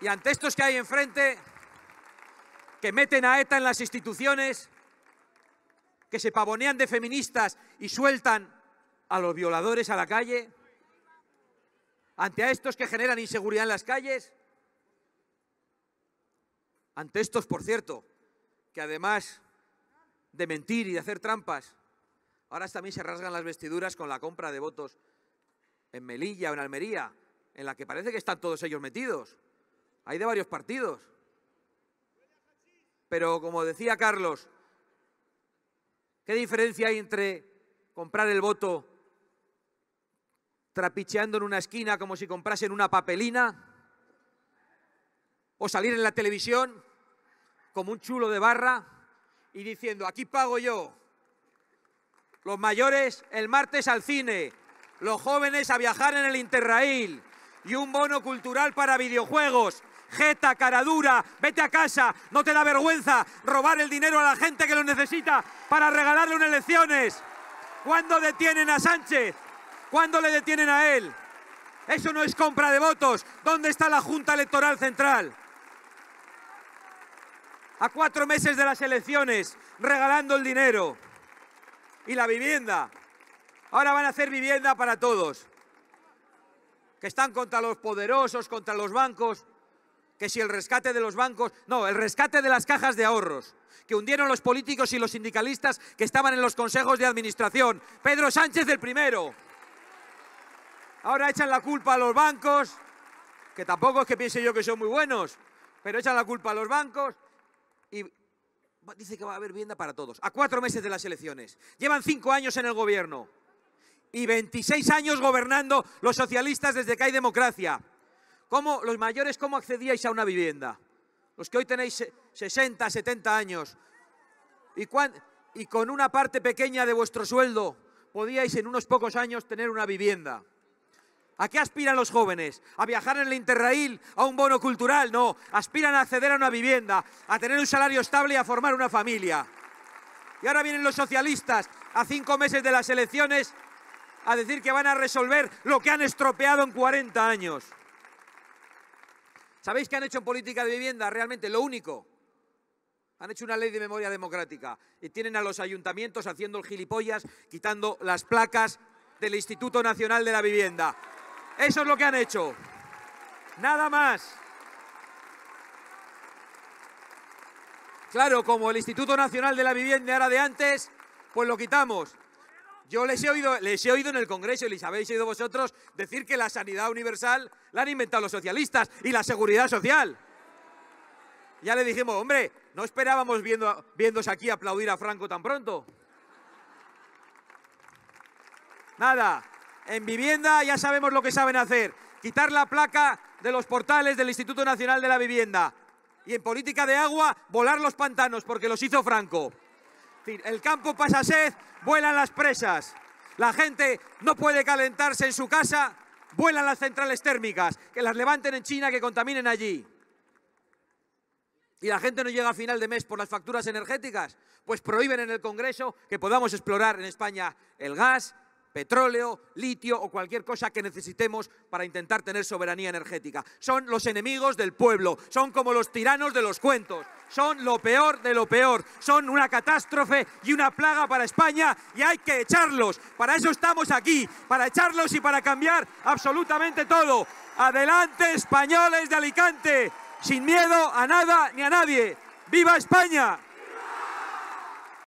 Y ante estos que hay enfrente, que meten a ETA en las instituciones, que se pavonean de feministas y sueltan a los violadores a la calle, ante a estos que generan inseguridad en las calles, ante estos, por cierto, que además de mentir y de hacer trampas, ahora también se rasgan las vestiduras con la compra de votos en Melilla o en Almería, en la que parece que están todos ellos metidos. Hay de varios partidos. Pero como decía Carlos, ¿qué diferencia hay entre comprar el voto trapicheando en una esquina como si comprasen una papelina o salir en la televisión como un chulo de barra y diciendo, aquí pago yo, los mayores el martes al cine, los jóvenes a viajar en el Interrail y un bono cultural para videojuegos jeta, cara dura, vete a casa, no te da vergüenza robar el dinero a la gente que lo necesita para regalarle unas elecciones. ¿Cuándo detienen a Sánchez? ¿Cuándo le detienen a él? Eso no es compra de votos. ¿Dónde está la Junta Electoral Central? A cuatro meses de las elecciones, regalando el dinero y la vivienda. Ahora van a hacer vivienda para todos, que están contra los poderosos, contra los bancos que si el rescate de los bancos, no, el rescate de las cajas de ahorros, que hundieron los políticos y los sindicalistas que estaban en los consejos de administración. Pedro Sánchez el primero. Ahora echan la culpa a los bancos, que tampoco es que piense yo que son muy buenos, pero echan la culpa a los bancos y dice que va a haber vivienda para todos, a cuatro meses de las elecciones. Llevan cinco años en el gobierno y 26 años gobernando los socialistas desde que hay democracia. ¿Cómo, los mayores, ¿cómo accedíais a una vivienda? Los que hoy tenéis 60, 70 años. ¿Y, y con una parte pequeña de vuestro sueldo podíais en unos pocos años tener una vivienda. ¿A qué aspiran los jóvenes? ¿A viajar en el Interrail? ¿A un bono cultural? No, aspiran a acceder a una vivienda, a tener un salario estable y a formar una familia. Y ahora vienen los socialistas a cinco meses de las elecciones a decir que van a resolver lo que han estropeado en 40 años. ¿Sabéis qué han hecho en política de vivienda? Realmente lo único. Han hecho una ley de memoria democrática y tienen a los ayuntamientos haciendo el gilipollas, quitando las placas del Instituto Nacional de la Vivienda. Eso es lo que han hecho. Nada más. Claro, como el Instituto Nacional de la Vivienda era de antes, pues lo quitamos. Yo les he oído, les he oído en el Congreso y les habéis oído vosotros decir que la sanidad universal la han inventado los socialistas y la seguridad social. Ya le dijimos, hombre, no esperábamos viendo, viéndose aquí aplaudir a Franco tan pronto. Nada, en vivienda ya sabemos lo que saben hacer. Quitar la placa de los portales del Instituto Nacional de la Vivienda. Y en política de agua, volar los pantanos, porque los hizo Franco. El campo pasa sed, vuelan las presas. La gente no puede calentarse en su casa, vuelan las centrales térmicas, que las levanten en China, que contaminen allí. Y la gente no llega a final de mes por las facturas energéticas, pues prohíben en el Congreso que podamos explorar en España el gas, petróleo, litio o cualquier cosa que necesitemos para intentar tener soberanía energética. Son los enemigos del pueblo, son como los tiranos de los cuentos, son lo peor de lo peor, son una catástrofe y una plaga para España y hay que echarlos. Para eso estamos aquí, para echarlos y para cambiar absolutamente todo. Adelante españoles de Alicante, sin miedo a nada ni a nadie. ¡Viva España!